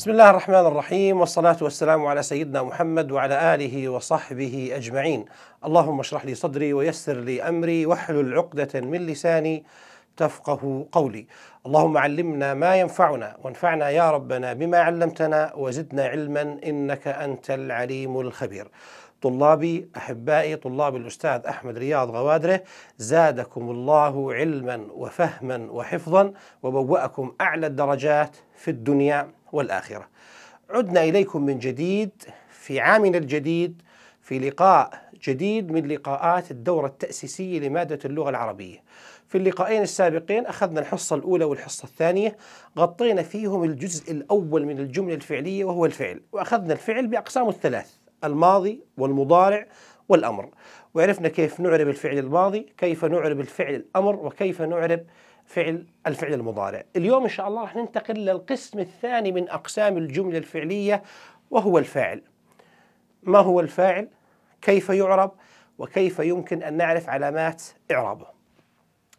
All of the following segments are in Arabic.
بسم الله الرحمن الرحيم والصلاة والسلام على سيدنا محمد وعلى آله وصحبه أجمعين اللهم اشرح لي صدري ويسر لي أمري واحلل عقدة من لساني تفقه قولي اللهم علمنا ما ينفعنا وانفعنا يا ربنا بما علمتنا وزدنا علما إنك أنت العليم الخبير طلابي احبائي طلاب الاستاذ احمد رياض غوادره زادكم الله علما وفهما وحفظا وبوأكم اعلى الدرجات في الدنيا والآخرة عدنا إليكم من جديد في عامنا الجديد في لقاء جديد من لقاءات الدورة التأسيسية لمادة اللغة العربية في اللقاءين السابقين أخذنا الحصة الأولى والحصة الثانية غطينا فيهم الجزء الأول من الجملة الفعلية وهو الفعل وأخذنا الفعل بأقسامه الثلاث الماضي والمضارع والأمر وعرفنا كيف نعرب الفعل الماضي كيف نعرب الفعل الأمر وكيف نعرب فعل الفعل المضارع اليوم إن شاء الله رح ننتقل للقسم الثاني من أقسام الجملة الفعلية وهو الفاعل ما هو الفاعل؟ كيف يعرب؟ وكيف يمكن أن نعرف علامات إعرابه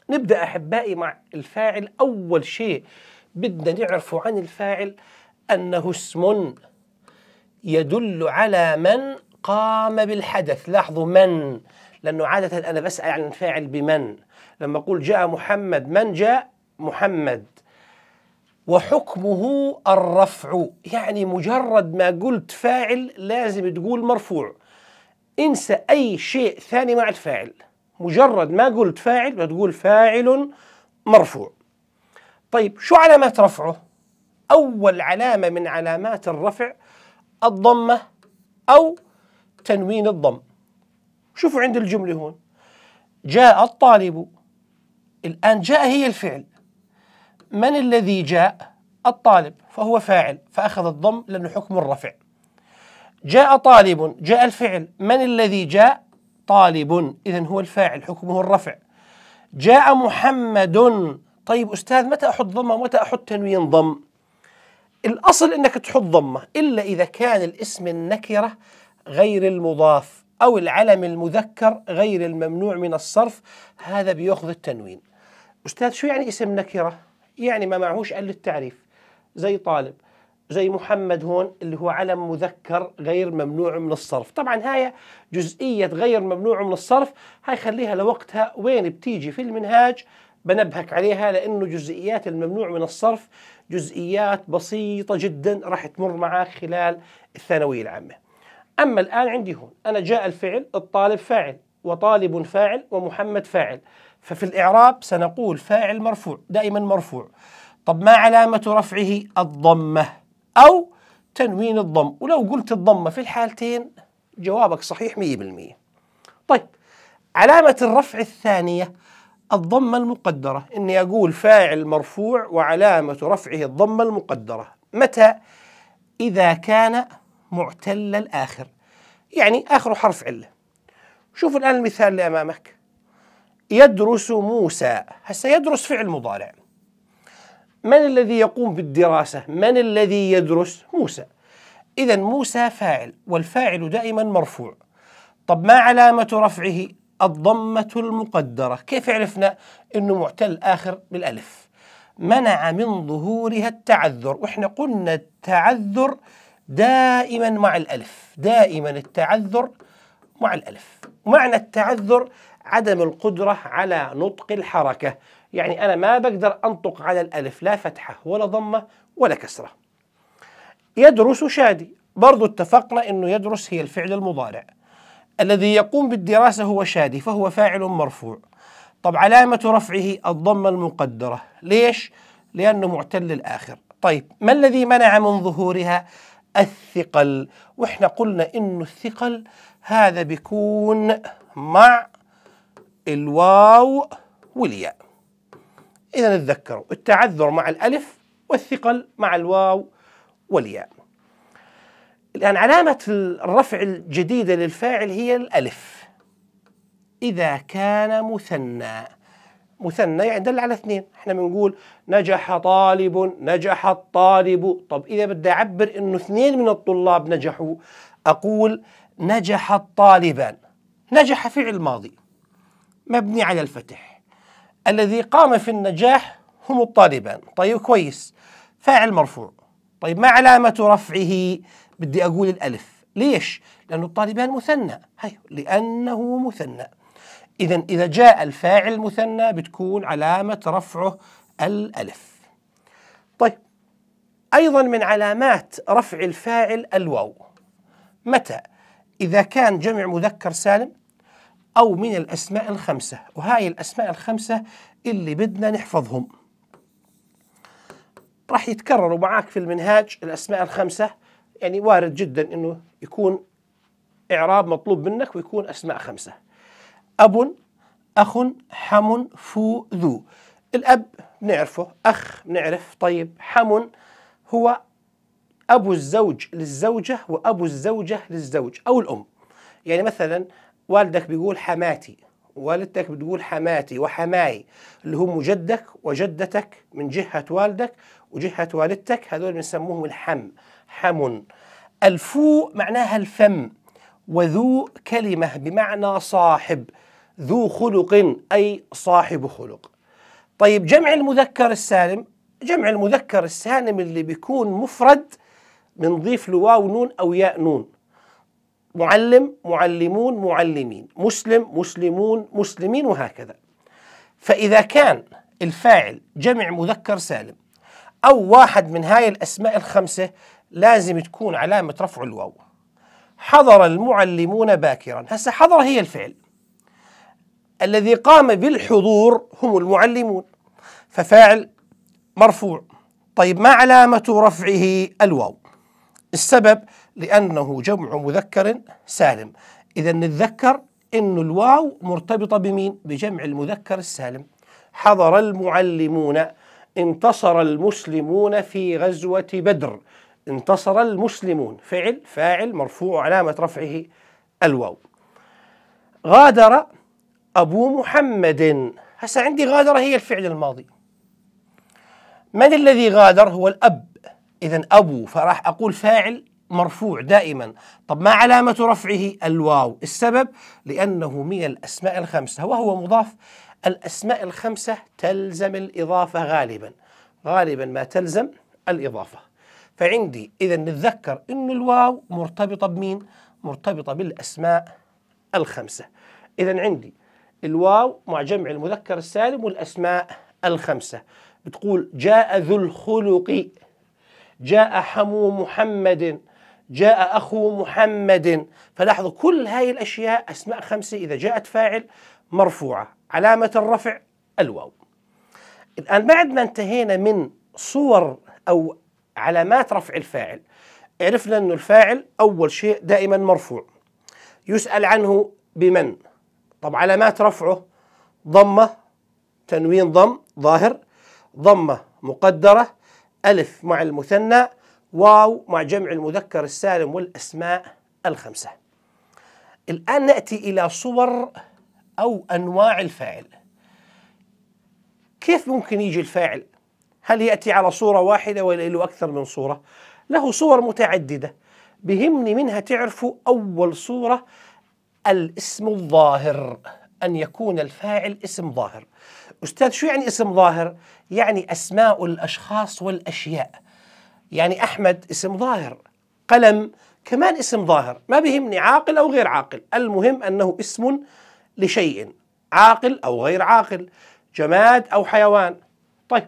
نبدأ أحبائي مع الفاعل أول شيء بدنا نعرفه عن الفاعل أنه اسم يدل على من قام بالحدث لاحظوا من لأنه عادة أنا بسأل عن الفاعل بمن لما أقول جاء محمد من جاء محمد وحكمه الرفع يعني مجرد ما قلت فاعل لازم تقول مرفوع انسى أي شيء ثاني مع الفاعل مجرد ما قلت فاعل بتقول فاعل مرفوع طيب شو علامات رفعه؟ أول علامة من علامات الرفع الضمة أو تنوين الضم شوفوا عند الجملة هون جاء الطالب الآن جاء هي الفعل من الذي جاء الطالب فهو فاعل فأخذ الضم لأنه حكم الرفع جاء طالب جاء الفعل من الذي جاء طالب إذا هو الفاعل حكمه الرفع جاء محمد طيب أستاذ متى أحط ضمة ومتى أحط تنوين ضم الأصل أنك تحط ضمة إلا إذا كان الاسم النكرة غير المضاف أو العلم المذكر غير الممنوع من الصرف هذا بيأخذ التنوين أستاذ شو يعني اسم نكرة؟ يعني ما معهوش أل التعريف زي طالب زي محمد هون اللي هو علم مذكر غير ممنوع من الصرف طبعا هاي جزئية غير ممنوع من الصرف هاي خليها لوقتها وين بتيجي في المنهاج بنبهك عليها لأنه جزئيات الممنوع من الصرف جزئيات بسيطة جدا راح تمر معك خلال الثانوية العامة أما الآن عندي هون أنا جاء الفعل الطالب فاعل وطالب فاعل ومحمد فاعل ففي الإعراب سنقول فاعل مرفوع دائما مرفوع طب ما علامة رفعه الضمة أو تنوين الضم ولو قلت الضمة في الحالتين جوابك صحيح 100% طيب علامة الرفع الثانية الضمة المقدرة إني أقول فاعل مرفوع وعلامة رفعه الضمة المقدرة متى؟ إذا كان معتل الآخر يعني آخر حرف علة شوف الآن المثال اللي أمامك يدرس موسى هسه يدرس فعل مضارع من الذي يقوم بالدراسة من الذي يدرس موسى إذا موسى فاعل والفاعل دائما مرفوع طب ما علامة رفعه الضمة المقدرة كيف عرفنا أنه معتل آخر بالألف منع من ظهورها التعذر وإحنا قلنا التعذر دائما مع الألف دائما التعذر مع الألف معنى التعذر عدم القدرة على نطق الحركة يعني أنا ما بقدر أنطق على الألف لا فتحة ولا ضمة ولا كسرة يدرس شادي برضو اتفقنا أنه يدرس هي الفعل المضارع الذي يقوم بالدراسة هو شادي فهو فاعل مرفوع طب علامة رفعه الضمة المقدرة ليش؟ لأنه معتل الآخر طيب ما الذي منع من ظهورها؟ الثقل وإحنا قلنا إنه الثقل هذا بيكون مع الواو والياء إذا تذكروا التعذر مع الألف والثقل مع الواو والياء الآن علامة الرفع الجديدة للفاعل هي الألف إذا كان مثنى مثنى يعني دل على اثنين احنا بنقول نجح طالب نجح الطالب طب إذا بدي أعبر إنه اثنين من الطلاب نجحوا أقول نجح الطالبان نجح فعل ماضي مبني على الفتح الذي قام في النجاح هم الطالبان طيب كويس فاعل مرفوع طيب ما علامة رفعه بدي أقول الألف ليش؟ لأن الطالبان مثنى هي لأنه مثنى إذا إذا جاء الفاعل مثنى بتكون علامة رفعه الألف طيب أيضا من علامات رفع الفاعل الواو متى؟ إذا كان جمع مذكر سالم أو من الأسماء الخمسة وهاي الأسماء الخمسة اللي بدنا نحفظهم راح يتكرروا معك في المنهاج الأسماء الخمسة يعني وارد جدا أنه يكون إعراب مطلوب منك ويكون أسماء خمسة أب أخ حم فو ذو الأب نعرفه أخ نعرف طيب حم هو أبو الزوج للزوجة وأبو الزوجة للزوج أو الأم يعني مثلا والدك بيقول حماتي والدتك بتقول حماتي وحماي اللي هم جدك وجدتك من جهة والدك وجهة والدتك هذول بنسموهم الحم حم الفو معناها الفم وذو كلمة بمعنى صاحب ذو خلق أي صاحب خلق طيب جمع المذكر السالم جمع المذكر السالم اللي بيكون مفرد بنضيف له واو نون أو ياء نون معلم معلمون معلمين مسلم مسلمون مسلمين وهكذا فإذا كان الفاعل جمع مذكر سالم أو واحد من هاي الأسماء الخمسة لازم تكون علامة رفع الواو حضر المعلمون باكرا هسه حضر هي الفعل الذي قام بالحضور هم المعلمون ففاعل مرفوع طيب ما علامة رفعه الواو السبب لأنه جمع مذكر سالم إذا نتذكر أن الواو مرتبطة بمين؟ بجمع المذكر السالم حضر المعلمون انتصر المسلمون في غزوة بدر انتصر المسلمون فعل فاعل مرفوع علامة رفعه الواو غادر أبو محمد هسا عندي غادر هي الفعل الماضي من الذي غادر هو الأب إذا أبو فراح أقول فاعل مرفوع دائما طب ما علامة رفعه الواو السبب لأنه من الأسماء الخمسة وهو مضاف الأسماء الخمسة تلزم الإضافة غالبا غالبا ما تلزم الإضافة فعندي إذا نتذكر أن الواو مرتبطة بمين؟ مرتبطة بالأسماء الخمسة إذا عندي الواو مع جمع المذكر السالم والأسماء الخمسة بتقول جاء ذو الخلق جاء حمو محمد جاء أخو محمد فلاحظوا كل هاي الأشياء أسماء خمسة إذا جاءت فاعل مرفوعة علامة الرفع الواو الآن بعد ما انتهينا من صور أو علامات رفع الفاعل عرفنا أن الفاعل أول شيء دائما مرفوع يسأل عنه بمن طب علامات رفعه ضمة تنوين ضم ظاهر ضمة مقدرة ألف مع المثنى واو مع جمع المذكر السالم والأسماء الخمسة الآن نأتي إلى صور أو أنواع الفاعل كيف ممكن يجي الفاعل؟ هل يأتي على صورة واحدة ولا له أكثر من صورة؟ له صور متعددة بهمني منها تعرفوا أول صورة الاسم الظاهر أن يكون الفاعل اسم ظاهر أستاذ شو يعني اسم ظاهر؟ يعني أسماء الأشخاص والأشياء يعني أحمد اسم ظاهر قلم كمان اسم ظاهر ما بيهمني عاقل أو غير عاقل المهم أنه اسم لشيء عاقل أو غير عاقل جماد أو حيوان طيب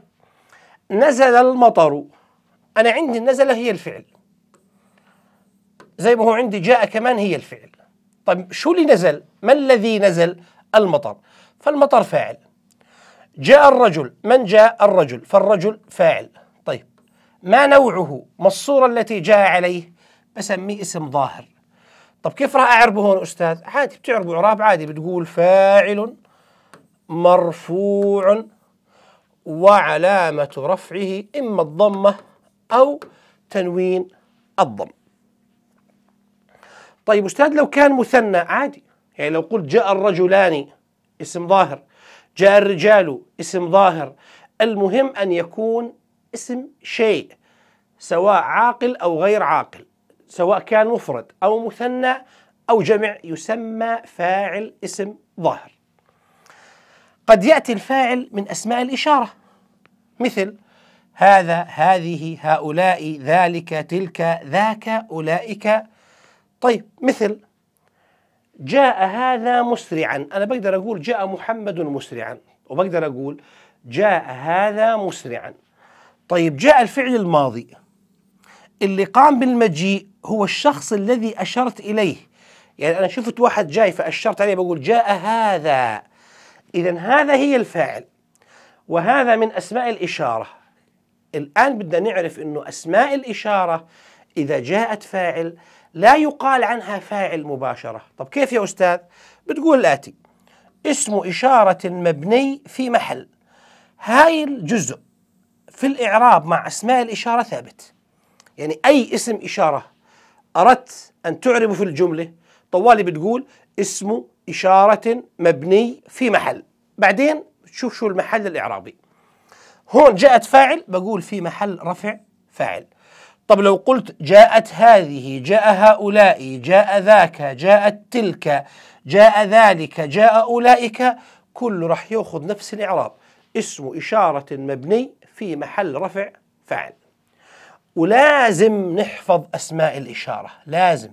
نزل المطر أنا عندي النزلة هي الفعل زي ما هو عندي جاء كمان هي الفعل طيب شو اللي نزل ما الذي نزل المطر فالمطر فاعل جاء الرجل من جاء الرجل فالرجل فاعل ما نوعه ما الصورة التي جاء عليه بسميه اسم ظاهر طب كيف راح أعربه هون أستاذ عادي بتعربه إعراب عادي بتقول فاعل مرفوع وعلامة رفعه إما الضمة أو تنوين الضم طيب أستاذ لو كان مثنى عادي يعني لو قلت جاء الرجلان اسم ظاهر جاء الرجال اسم ظاهر المهم أن يكون اسم شيء سواء عاقل أو غير عاقل سواء كان مفرد أو مثنى أو جمع يسمى فاعل اسم ظاهر قد يأتي الفاعل من أسماء الإشارة مثل هذا هذه هؤلاء ذلك تلك ذاك أولئك طيب مثل جاء هذا مسرعا أنا بقدر أقول جاء محمد مسرعا وبقدر أقول جاء هذا مسرعا طيب جاء الفعل الماضي اللي قام بالمجيء هو الشخص الذي أشرت إليه يعني أنا شفت واحد جاي فأشرت عليه بقول جاء هذا إذا هذا هي الفاعل وهذا من أسماء الإشارة الآن بدنا نعرف أنه أسماء الإشارة إذا جاءت فاعل لا يقال عنها فاعل مباشرة طب كيف يا أستاذ؟ بتقول الآتي اسم إشارة مبني في محل هاي الجزء في الإعراب مع أسماء الإشارة ثابت يعني أي اسم إشارة أردت أن تعربه في الجملة طوالي بتقول اسم إشارة مبني في محل بعدين تشوف شو المحل الإعرابي هون جاءت فاعل بقول في محل رفع فاعل طب لو قلت جاءت هذه جاء هؤلاء جاء ذاك جاءت تلك جاء ذلك جاء أولئك كله راح يأخذ نفس الإعراب اسم إشارة مبني في محل رفع فعل ولازم نحفظ أسماء الإشارة لازم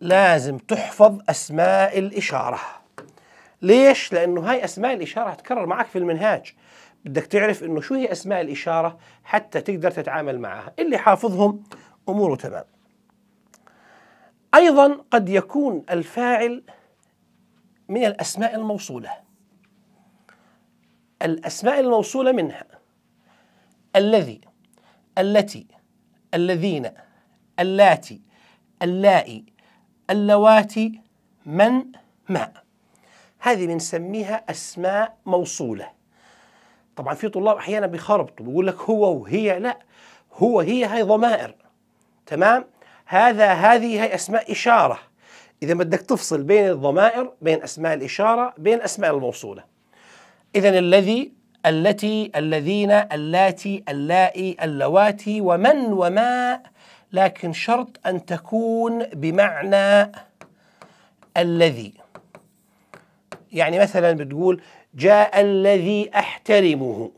لازم تحفظ أسماء الإشارة ليش؟ لأنه هاي أسماء الإشارة هتكرر معك في المنهاج بدك تعرف أنه شو هي أسماء الإشارة حتى تقدر تتعامل معها اللي حافظهم أموره تمام أيضا قد يكون الفاعل من الأسماء الموصولة الأسماء الموصولة منها الذي التي الذين اللاتي اللائي اللواتي من ما هذه بنسميها أسماء موصولة طبعا في طلاب أحيانا بيخربطوا بيقول لك هو وهي لا هو هي هاي ضمائر تمام هذا هذه هي أسماء إشارة إذا بدك تفصل بين الضمائر بين أسماء الإشارة بين أسماء الموصولة إذا الذي التي الذين اللاتي اللائي اللواتي ومن وما لكن شرط أن تكون بمعنى الذي يعني مثلا بتقول جاء الذي أحترمه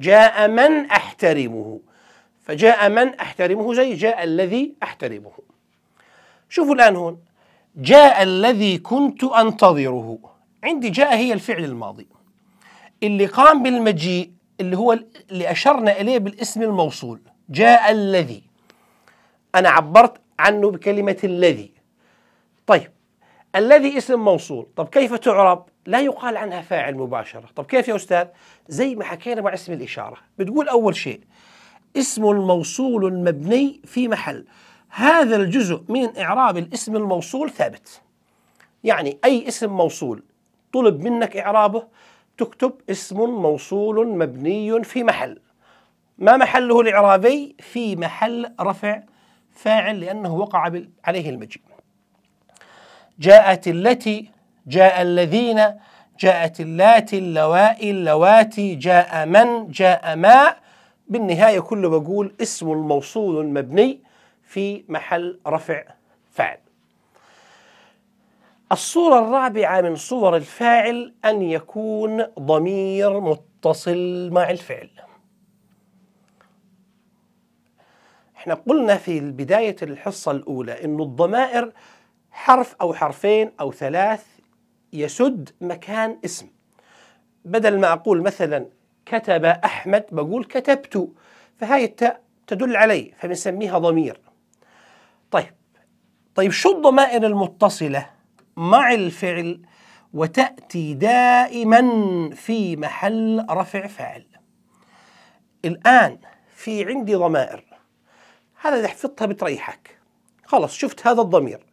جاء من أحترمه فجاء من أحترمه زي جاء الذي أحترمه شوفوا الآن هون جاء الذي كنت أنتظره عندي جاء هي الفعل الماضي اللي قام بالمجيء اللي هو اللي أشرنا إليه بالاسم الموصول جاء الذي أنا عبرت عنه بكلمة الذي طيب الذي اسم موصول طب كيف تعرب لا يقال عنها فاعل مباشرة طب كيف يا أستاذ زي ما حكينا مع اسم الإشارة بتقول أول شيء اسم الموصول المبني في محل هذا الجزء من إعراب الاسم الموصول ثابت يعني أي اسم موصول طلب منك إعرابه تكتب اسم موصول مبني في محل ما محله الإعرابي في محل رفع فاعل لأنه وقع عليه المجيء جاءت التي جاء الذين جاءت اللاتي اللوائي اللواتي جاء من جاء ما بالنهاية كله بقول اسم الموصول مبني في محل رفع فعل الصورة الرابعة من صور الفاعل أن يكون ضمير متصل مع الفعل احنا قلنا في بداية الحصة الأولى أن الضمائر حرف أو حرفين أو ثلاث يسد مكان اسم بدل ما أقول مثلا كتب أحمد بقول كتبت فهاي التاء تدل علي فبنسميها ضمير طيب طيب شو الضمائر المتصله مع الفعل وتأتي دائما في محل رفع فاعل الآن في عندي ضمائر هذا اللي حفظتها بتريحك خلص شفت هذا الضمير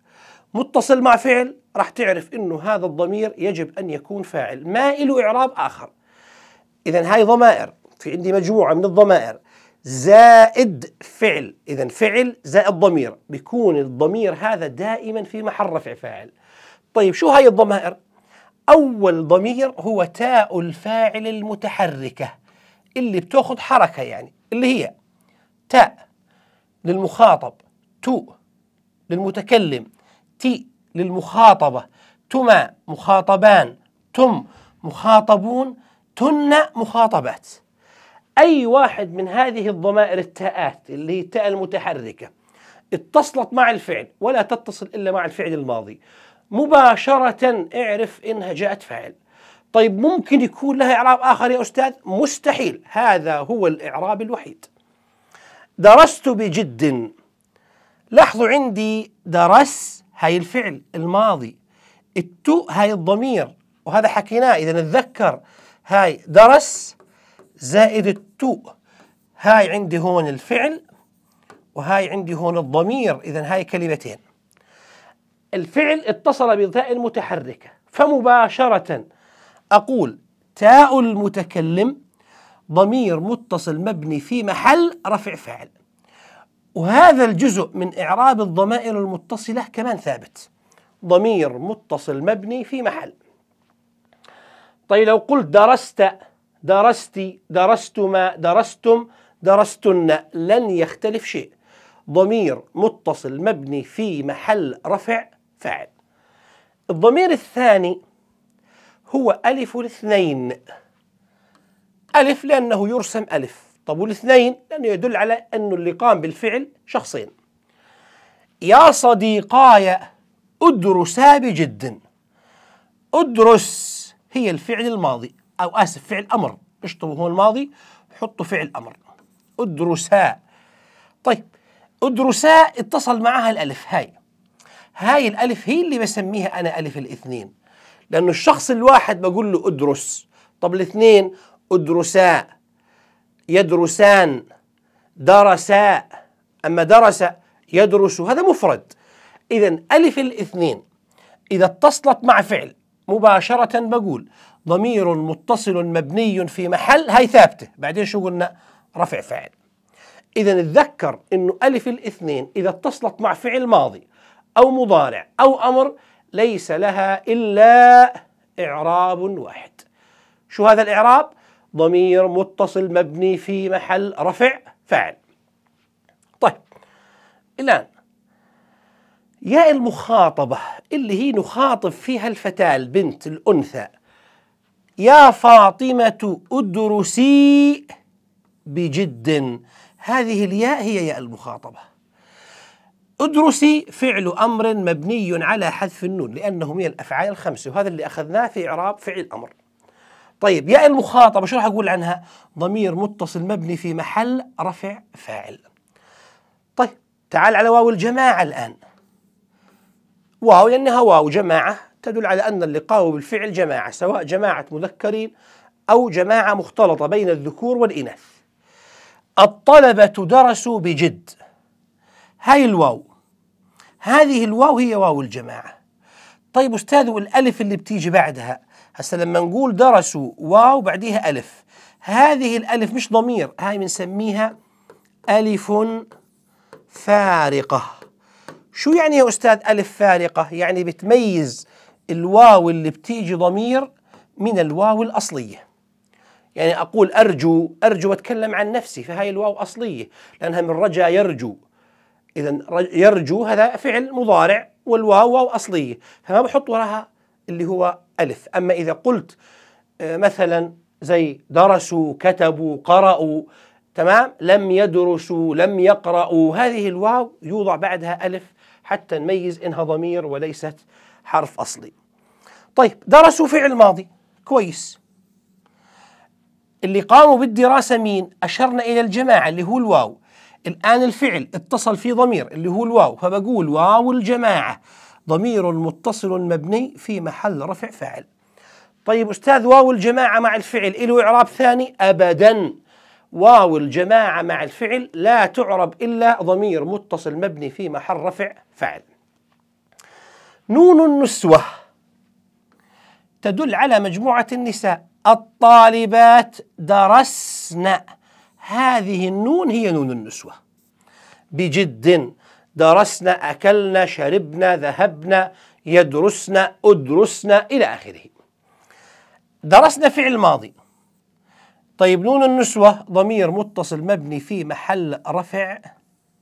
متصل مع فعل راح تعرف انه هذا الضمير يجب ان يكون فاعل ما له اعراب اخر اذا هاي ضمائر في عندي مجموعه من الضمائر زائد فعل اذا فعل زائد ضمير بيكون الضمير هذا دائما في محل رفع فاعل طيب شو هاي الضمائر أول ضمير هو تاء الفاعل المتحركة اللي بتاخذ حركة يعني اللي هي تاء للمخاطب تو للمتكلم تي للمخاطبة تما مخاطبان تم مخاطبون تن مخاطبات أي واحد من هذه الضمائر التاءات اللي هي التاء المتحركة اتصلت مع الفعل ولا تتصل إلا مع الفعل الماضي مباشرة اعرف إنها جاءت فاعل طيب ممكن يكون لها إعراب آخر يا أستاذ مستحيل هذا هو الإعراب الوحيد درست بجد لاحظوا عندي درس هاي الفعل الماضي التو هاي الضمير وهذا حكيناه إذا نتذكر هاي درس زائد التو هاي عندي هون الفعل وهاي عندي هون الضمير إذا هاي كلمتين الفعل اتصل بتاء متحركة فمباشرة أقول تاء المتكلم ضمير متصل مبني في محل رفع فعل وهذا الجزء من إعراب الضمائر المتصلة كمان ثابت ضمير متصل مبني في محل طيب لو قلت درست درستي درستما درستم درستن لن يختلف شيء ضمير متصل مبني في محل رفع فاعل الضمير الثاني هو ألف الاثنين ألف لأنه يرسم ألف طب والاثنين لأنه يدل على أنه اللي قام بالفعل شخصين يا صديقاي ادرسا بجد ادرس هي الفعل الماضي أو آسف فعل أمر اشطبوا هون الماضي حطوا فعل أمر ادرسا طيب ادرسا اتصل معها الألف هاي هاي الألف هي اللي بسميها أنا ألف الاثنين لأنه الشخص الواحد بقول له أدرس طب الاثنين أدرسا يدرسان درسا أما درس يدرس هذا مفرد إذا ألف الاثنين إذا اتصلت مع فعل مباشرة بقول ضمير متصل مبني في محل هاي ثابتة بعدين شو قلنا رفع فاعل إذا اتذكر أنه ألف الاثنين إذا اتصلت مع فعل ماضي أو مضارع أو أمر ليس لها إلا إعراب واحد شو هذا الإعراب؟ ضمير متصل مبني في محل رفع فعل طيب الآن ياء المخاطبة اللي هي نخاطب فيها الفتاة البنت الأنثى يا فاطمة ادرسي بجد هذه الياء هي ياء المخاطبة ادرسي فعل أمر مبني على حذف النون لأنه من الأفعال الخمسة وهذا اللي أخذناه في إعراب فعل أمر طيب ياء المخاطبة شو راح أقول عنها ضمير متصل مبني في محل رفع فاعل طيب تعال على واو الجماعة الآن واو لأنها واو جماعة تدل على أن اللي قاموا بالفعل جماعة سواء جماعة مذكرين أو جماعة مختلطة بين الذكور والإناث الطلبة درسوا بجد هاي الواو هذه الواو هي واو الجماعة طيب أستاذ والألف اللي بتيجي بعدها هسا لما نقول درسوا واو بعديها ألف هذه الألف مش ضمير هاي بنسميها ألف فارقة شو يعني يا أستاذ ألف فارقة؟ يعني بتميز الواو اللي بتيجي ضمير من الواو الأصلية يعني أقول أرجو أرجو أتكلم عن نفسي فهاي الواو أصلية لأنها من رجا يرجو إذا يرجو هذا فعل مضارع والواو واو أصلية فما بحط وراها اللي هو ألف أما إذا قلت آه، مثلا زي درسوا كتبوا قرأوا تمام لم يدرسوا لم يقرأوا هذه الواو يوضع بعدها ألف حتى نميز إنها ضمير وليست حرف أصلي طيب درسوا فعل ماضي كويس اللي قاموا بالدراسة مين أشرنا إلى الجماعة اللي هو الواو الآن الفعل اتصل فيه ضمير اللي هو الواو فبقول واو الجماعة ضمير متصل مبني في محل رفع فاعل طيب أستاذ واو الجماعة مع الفعل له إعراب ثاني أبدا واو الجماعة مع الفعل لا تعرب إلا ضمير متصل مبني في محل رفع فاعل نون النسوة تدل على مجموعة النساء الطالبات درسن هذه النون هي نون النسوة بجد درسنا أكلنا شربنا ذهبنا يدرسنا أدرسنا إلى آخره درسنا فعل ماضي طيب نون النسوة ضمير متصل مبني في محل رفع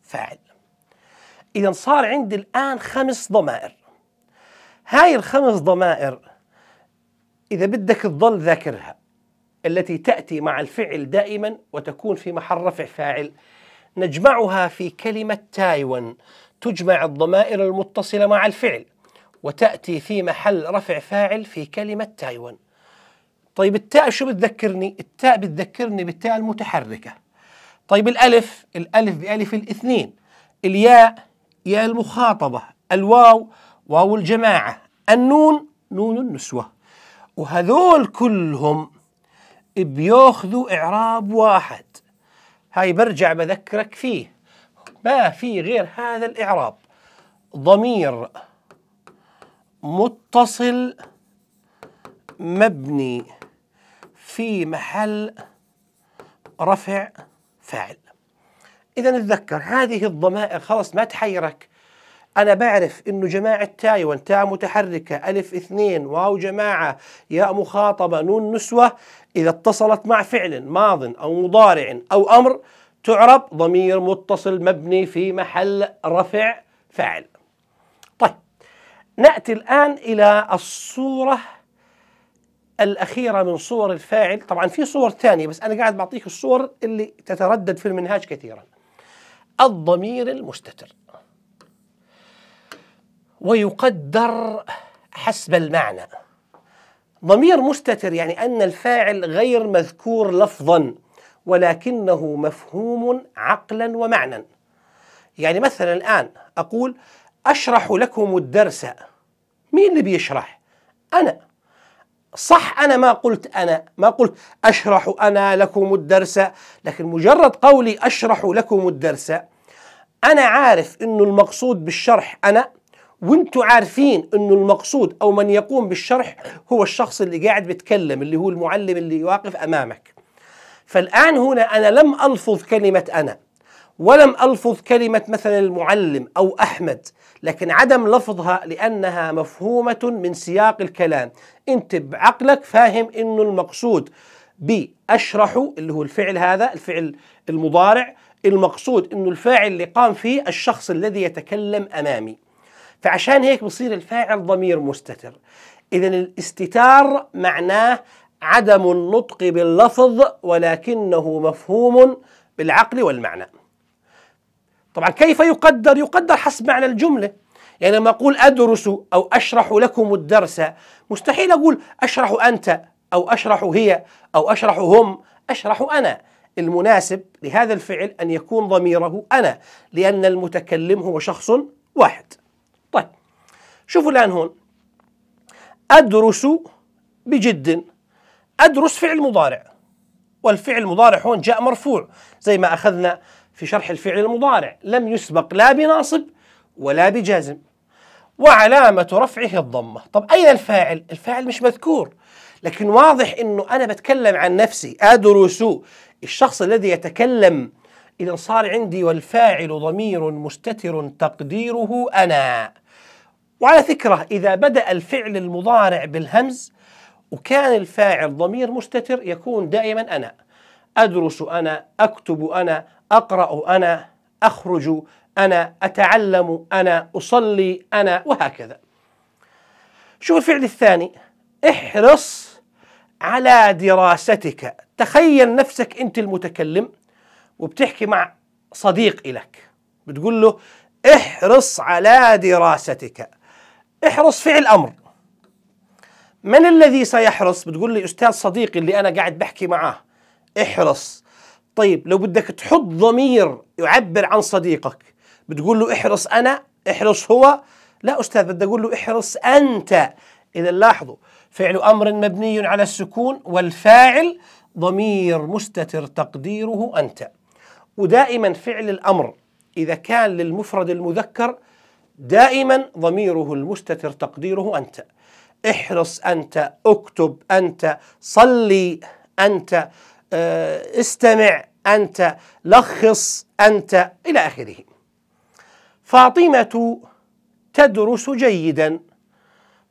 فاعل إذا صار عندي الآن خمس ضمائر هاي الخمس ضمائر إذا بدك تظل ذاكرها التي تأتي مع الفعل دائما وتكون في محل رفع فاعل نجمعها في كلمة تايوان تجمع الضمائر المتصلة مع الفعل وتأتي في محل رفع فاعل في كلمة تايوان طيب التاء شو بتذكرني؟ التاء بتذكرني بالتاء المتحركة طيب الألف الألف بألف الاثنين الياء ياء المخاطبة الواو واو الجماعة النون نون النسوة وهذول كلهم بياخذوا إعراب واحد هاي برجع بذكرك فيه ما في غير هذا الإعراب ضمير متصل مبني في محل رفع فاعل إذا نتذكر هذه الضمائر خلاص ما تحيرك أنا بعرف إنه جماعة تايوان تاء متحركة ألف اثنين واو جماعة ياء مخاطبة نون نسوة إذا اتصلت مع فعل ماض أو مضارع أو أمر تعرب ضمير متصل مبني في محل رفع فاعل طيب نأتي الآن إلى الصورة الأخيرة من صور الفاعل طبعا في صور ثانية بس أنا قاعد بعطيك الصور اللي تتردد في المنهاج كثيرا الضمير المستتر ويقدر حسب المعنى ضمير مستتر يعني أن الفاعل غير مذكور لفظا ولكنه مفهوم عقلا ومعنى يعني مثلا الآن أقول أشرح لكم الدرس مين اللي بيشرح؟ أنا صح أنا ما قلت أنا ما قلت أشرح أنا لكم الدرس لكن مجرد قولي أشرح لكم الدرس أنا عارف أنه المقصود بالشرح أنا وانتم عارفين انه المقصود او من يقوم بالشرح هو الشخص اللي قاعد بيتكلم اللي هو المعلم اللي واقف امامك فالان هنا انا لم الفظ كلمه انا ولم الفظ كلمه مثلا المعلم او احمد لكن عدم لفظها لانها مفهومه من سياق الكلام انت بعقلك فاهم انه المقصود باشرح اللي هو الفعل هذا الفعل المضارع المقصود انه الفاعل اللي قام فيه الشخص الذي يتكلم امامي فعشان هيك بصير الفاعل ضمير مستتر إذا الاستتار معناه عدم النطق باللفظ ولكنه مفهوم بالعقل والمعنى طبعا كيف يقدر يقدر حسب معنى الجملة يعني لما أقول أدرس أو أشرح لكم الدرس مستحيل أقول أشرح أنت أو أشرح هي أو أشرح هم أشرح أنا المناسب لهذا الفعل أن يكون ضميره أنا لأن المتكلم هو شخص واحد شوفوا الآن هون أدرس بجد أدرس فعل مضارع والفعل المضارع هون جاء مرفوع زي ما أخذنا في شرح الفعل المضارع لم يسبق لا بناصب ولا بجازم وعلامة رفعه الضمة طب أين الفاعل؟ الفاعل مش مذكور لكن واضح أنه أنا بتكلم عن نفسي أدرس الشخص الذي يتكلم إذا صار عندي والفاعل ضمير مستتر تقديره أنا وعلى فكرة إذا بدأ الفعل المضارع بالهمز وكان الفاعل ضمير مستتر يكون دائما أنا أدرس أنا أكتب أنا أقرأ أنا أخرج أنا أتعلم أنا أصلي أنا وهكذا شوف الفعل الثاني احرص على دراستك تخيل نفسك أنت المتكلم وبتحكي مع صديق إلك بتقول له احرص على دراستك احرص فعل امر من الذي سيحرص بتقول لي استاذ صديقي اللي انا قاعد بحكي معاه احرص طيب لو بدك تحط ضمير يعبر عن صديقك بتقول له احرص انا احرص هو لا استاذ بدي اقول له احرص انت اذا لاحظوا فعل امر مبني على السكون والفاعل ضمير مستتر تقديره انت ودائما فعل الامر اذا كان للمفرد المذكر دائما ضميره المستتر تقديره أنت احرص أنت اكتب أنت صلي أنت آه، استمع أنت لخص أنت إلى آخره فاطمة تدرس جيدا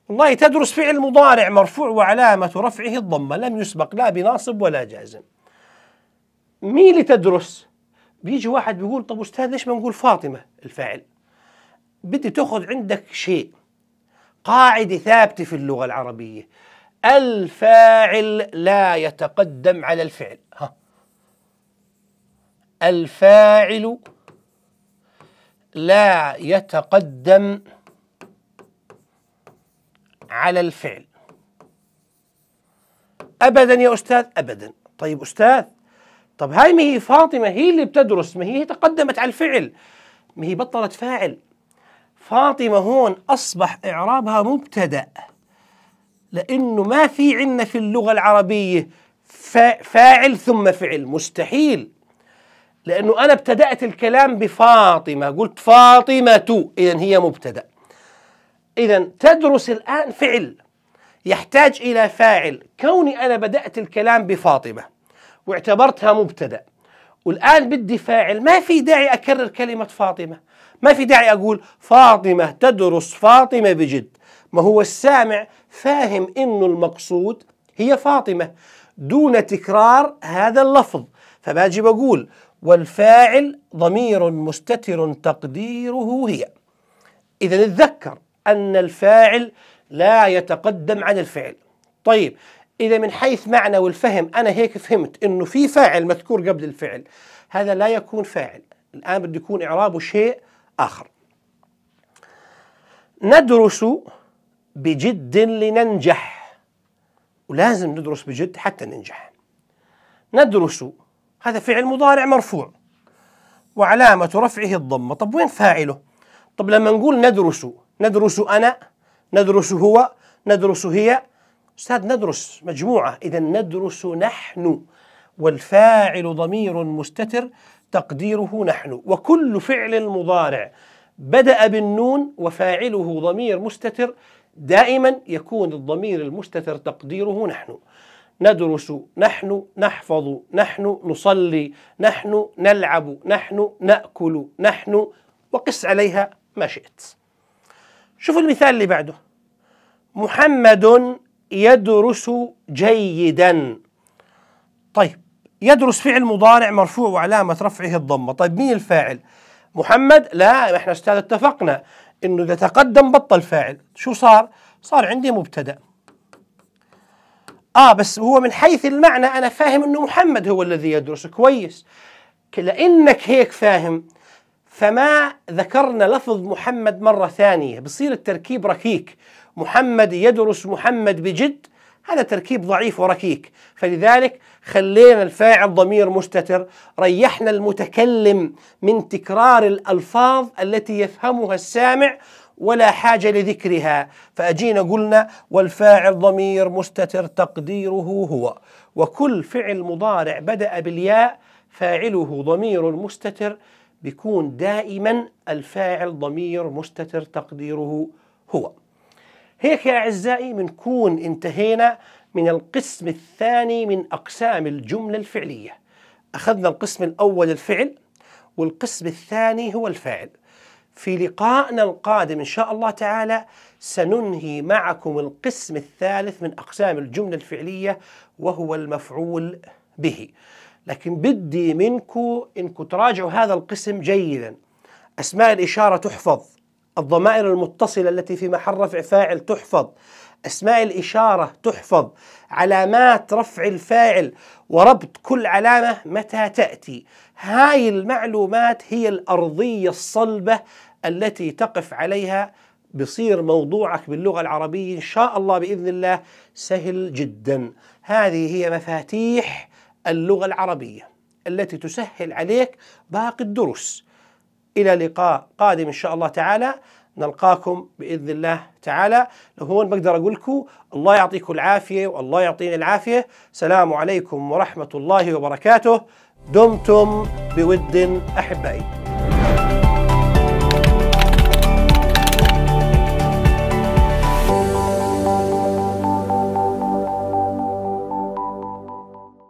والله تدرس فعل مضارع مرفوع وعلامة رفعه الضمة لم يسبق لا بناصب ولا جازم مين اللي تدرس؟ بيجي واحد بيقول طب أستاذ ليش ما نقول فاطمة الفاعل بدي تاخذ عندك شيء قاعدة ثابتة في اللغة العربية الفاعل لا يتقدم على الفعل ها الفاعل لا يتقدم على الفعل ابدا يا استاذ ابدا طيب استاذ طب هاي ما هي فاطمه هي اللي بتدرس ما هي تقدمت على الفعل ما هي بطلت فاعل فاطمة هون أصبح إعرابها مبتدأ لأنه ما في عندنا في اللغة العربية فاعل ثم فعل مستحيل لأنه أنا ابتدأت الكلام بفاطمة قلت فاطمة إذا هي مبتدأ إذا تدرس الآن فعل يحتاج إلى فاعل كوني أنا بدأت الكلام بفاطمة واعتبرتها مبتدأ والآن بدي فاعل ما في داعي أكرر كلمة فاطمة ما في داعي أقول فاطمة تدرس فاطمة بجد ما هو السامع فاهم إنه المقصود هي فاطمة دون تكرار هذا اللفظ فباجي بقول والفاعل ضمير مستتر تقديره هي إذا نتذكر أن الفاعل لا يتقدم عن الفعل طيب إذا من حيث معنى والفهم أنا هيك فهمت إنه في فاعل مذكور قبل الفعل هذا لا يكون فاعل الآن بده يكون إعرابه شيء آخر ندرس بجد لننجح ولازم ندرس بجد حتى ننجح ندرس هذا فعل مضارع مرفوع وعلامة رفعه الضمة طب وين فاعله طب لما نقول ندرس ندرس أنا ندرس هو ندرس هي أستاذ ندرس مجموعة إذا ندرس نحن والفاعل ضمير مستتر تقديره نحن وكل فعل مضارع بدأ بالنون وفاعله ضمير مستتر دائما يكون الضمير المستتر تقديره نحن ندرس نحن نحفظ نحن نصلي نحن نلعب نحن ناكل نحن وقس عليها ما شئت شوفوا المثال اللي بعده محمد يدرس جيدا طيب يدرس فعل مضارع مرفوع وعلامة رفعه الضمة طيب مين الفاعل محمد لا احنا استاذ اتفقنا انه اذا تقدم بطل فاعل شو صار صار عندي مبتدأ اه بس هو من حيث المعنى انا فاهم انه محمد هو الذي يدرس كويس لانك هيك فاهم فما ذكرنا لفظ محمد مرة ثانية بصير التركيب ركيك محمد يدرس محمد بجد هذا تركيب ضعيف وركيك فلذلك خلينا الفاعل ضمير مستتر ريحنا المتكلم من تكرار الألفاظ التي يفهمها السامع ولا حاجة لذكرها فأجينا قلنا والفاعل ضمير مستتر تقديره هو وكل فعل مضارع بدأ بالياء فاعله ضمير مستتر بيكون دائما الفاعل ضمير مستتر تقديره هو هيك يا أعزائي بنكون انتهينا من القسم الثاني من أقسام الجملة الفعلية أخذنا القسم الأول الفعل والقسم الثاني هو الفاعل في لقائنا القادم إن شاء الله تعالى سننهي معكم القسم الثالث من أقسام الجملة الفعلية وهو المفعول به لكن بدي منكم انكم تراجعوا هذا القسم جيدا اسماء الاشاره تحفظ الضمائر المتصله التي في محل رفع فاعل تحفظ اسماء الاشاره تحفظ علامات رفع الفاعل وربط كل علامه متى تاتي هاي المعلومات هي الارضيه الصلبه التي تقف عليها بصير موضوعك باللغه العربيه ان شاء الله باذن الله سهل جدا هذه هي مفاتيح اللغة العربية التي تسهل عليك باقي الدروس إلى لقاء قادم إن شاء الله تعالى نلقاكم باذن الله تعالى هون بقدر اقول لكم الله يعطيكم العافيه والله يعطينا العافيه السلام عليكم ورحمه الله وبركاته دمتم بود احبائي